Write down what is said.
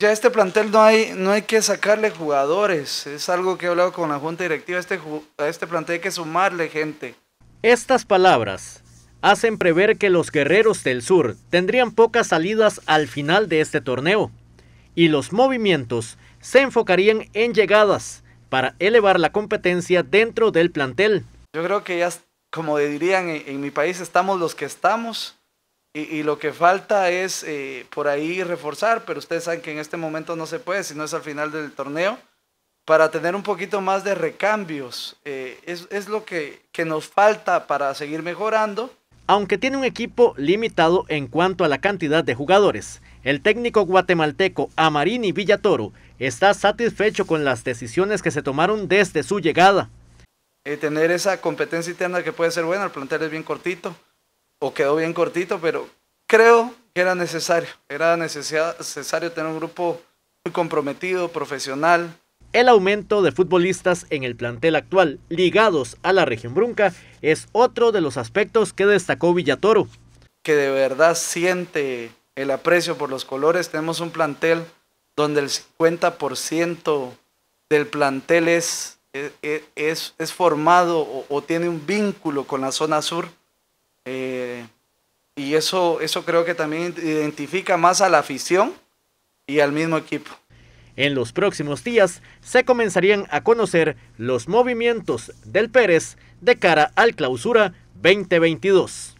Ya este plantel no hay, no hay que sacarle jugadores. Es algo que he hablado con la junta directiva. Este, a este plantel hay que sumarle gente. Estas palabras hacen prever que los guerreros del sur tendrían pocas salidas al final de este torneo y los movimientos se enfocarían en llegadas para elevar la competencia dentro del plantel. Yo creo que ya, como dirían en mi país, estamos los que estamos y, lo que falta es eh, por ahí reforzar, pero ustedes saben que en este momento no se puede, si no es al final del torneo, para tener un poquito más de recambios. Eh, es, lo que, nos falta para seguir mejorando. Aunque tiene un equipo limitado en cuanto a la cantidad de jugadores, el técnico guatemalteco Amarini Villatoro está satisfecho con las decisiones que se tomaron desde su llegada. Eh, tener esa competencia interna que puede ser buena, el plantel es bien cortito o quedó bien cortito, pero creo que era necesario. Era necesario tener un grupo muy comprometido, profesional. El aumento de futbolistas en el plantel actual ligados a la región brunca es otro de los aspectos que destacó Villatoro. Que de verdad siente el aprecio por los colores. Tenemos un plantel donde el 50% del plantel es, e-, e-, es, formado o tiene un vínculo con la zona sur y eso, eso creo que también identifica más a la afición y al mismo equipo. En los próximos días se comenzarían a conocer los movimientos del Pérez de cara al clausura 2022.